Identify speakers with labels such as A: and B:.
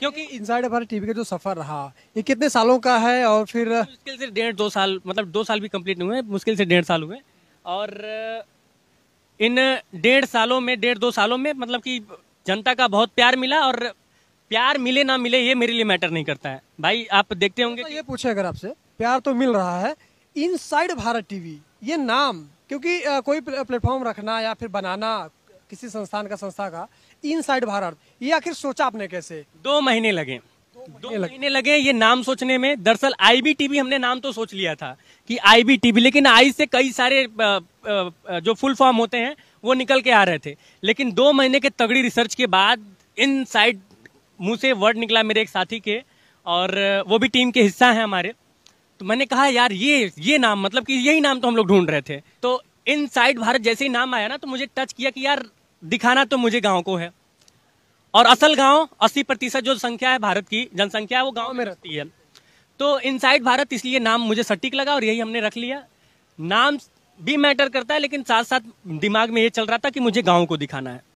A: क्योंकि इनसाइड हमारे टीवी का जो सफर रहा ये कितने सालों का है और फिर मुश्किल
B: से डेढ़ दो साल मतलब दो साल भी कम्प्लीट नहीं हुए मुश्किल से डेढ़ साल हुए और इन डेढ़ सालों में डेढ़ दो सालों में मतलब कि जनता का बहुत प्यार मिला और प्यार मिले ना मिले ये मेरे लिए मैटर नहीं करता है भाई आप देखते होंगे तो
A: ये पूछे अगर आपसे प्यार तो मिल रहा है इनसाइड भारत टीवी ये नाम क्योंकि कोई प्लेटफॉर्म रखना या फिर बनाना किसी संस्थान का संस्था का इन साइड भारत ये आखिर सोचा आपने कैसे
B: दो महीने लगे दो महीने लगे ये नाम सोचने में दरअसल आईबीटीबी हमने नाम तो सोच लिया था कि आईबीटीबी लेकिन आई से कई सारे जो फुल फॉर्म होते हैं वो निकल के आ रहे थे लेकिन दो महीने के तगड़ी रिसर्च के बाद इन साइड मुँह से वर्ड निकला मेरे एक साथी के और वो भी टीम के हिस्सा हैं हमारे तो मैंने कहा यार ये ये नाम मतलब कि यही नाम तो हम लोग ढूंढ रहे थे तो इन साइड भारत जैसे ही नाम आया ना तो मुझे टच किया कि यार दिखाना तो मुझे गाँव को है और असल गाँव अस्सी प्रतिशत जो संख्या है भारत की जनसंख्या है वो गाँव में रहती है तो इनसाइड भारत इसलिए नाम मुझे सटीक लगा और यही हमने रख लिया नाम भी मैटर करता है लेकिन साथ साथ दिमाग में ये चल रहा था कि मुझे गाँव को दिखाना है